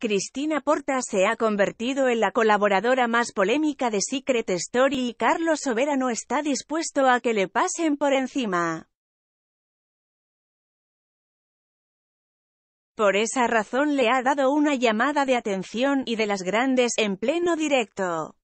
Cristina Porta se ha convertido en la colaboradora más polémica de Secret Story y Carlos Soberano está dispuesto a que le pasen por encima. Por esa razón le ha dado una llamada de atención y de las grandes en pleno directo.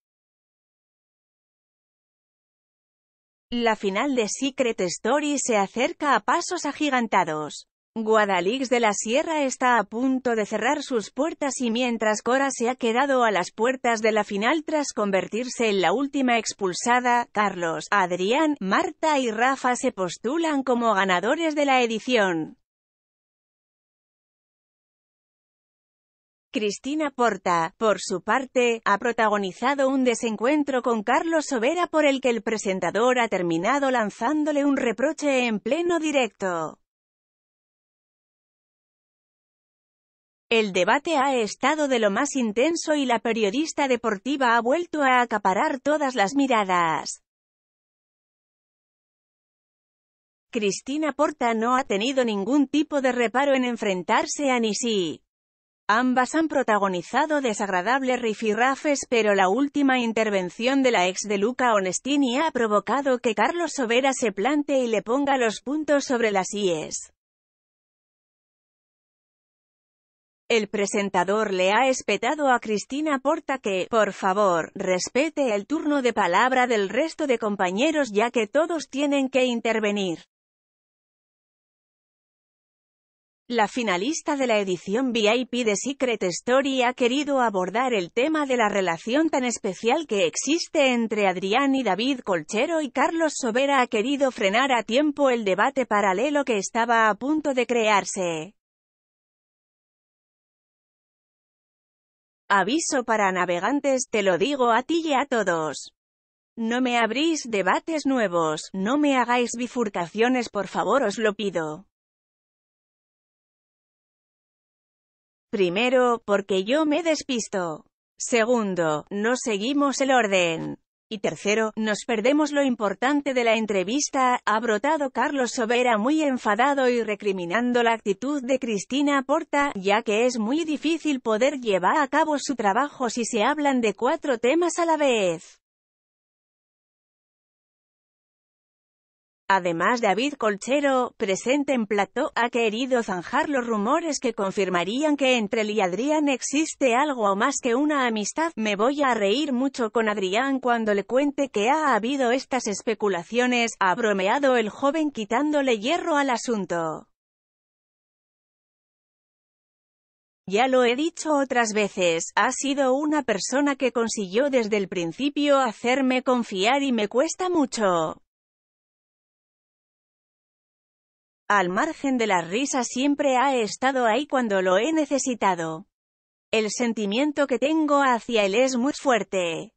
La final de Secret Story se acerca a pasos agigantados. Guadalix de la Sierra está a punto de cerrar sus puertas y mientras Cora se ha quedado a las puertas de la final tras convertirse en la última expulsada, Carlos, Adrián, Marta y Rafa se postulan como ganadores de la edición. Cristina Porta, por su parte, ha protagonizado un desencuentro con Carlos Sobera por el que el presentador ha terminado lanzándole un reproche en pleno directo. El debate ha estado de lo más intenso y la periodista deportiva ha vuelto a acaparar todas las miradas. Cristina Porta no ha tenido ningún tipo de reparo en enfrentarse a Nisi. Ambas han protagonizado desagradables rifirrafes pero la última intervención de la ex de Luca Onestini ha provocado que Carlos Sobera se plante y le ponga los puntos sobre las IES. El presentador le ha espetado a Cristina Porta que, por favor, respete el turno de palabra del resto de compañeros ya que todos tienen que intervenir. La finalista de la edición VIP de Secret Story ha querido abordar el tema de la relación tan especial que existe entre Adrián y David Colchero y Carlos Sobera ha querido frenar a tiempo el debate paralelo que estaba a punto de crearse. Aviso para navegantes, te lo digo a ti y a todos. No me abrís debates nuevos, no me hagáis bifurcaciones por favor os lo pido. Primero, porque yo me despisto. Segundo, no seguimos el orden. Y tercero, nos perdemos lo importante de la entrevista, ha brotado Carlos Sobera muy enfadado y recriminando la actitud de Cristina Porta, ya que es muy difícil poder llevar a cabo su trabajo si se hablan de cuatro temas a la vez. Además David Colchero, presente en plató, ha querido zanjar los rumores que confirmarían que entre él y Adrián existe algo más que una amistad. Me voy a reír mucho con Adrián cuando le cuente que ha habido estas especulaciones, ha bromeado el joven quitándole hierro al asunto. Ya lo he dicho otras veces, ha sido una persona que consiguió desde el principio hacerme confiar y me cuesta mucho. al margen de las risas siempre ha estado ahí cuando lo he necesitado. El sentimiento que tengo hacia él es muy fuerte.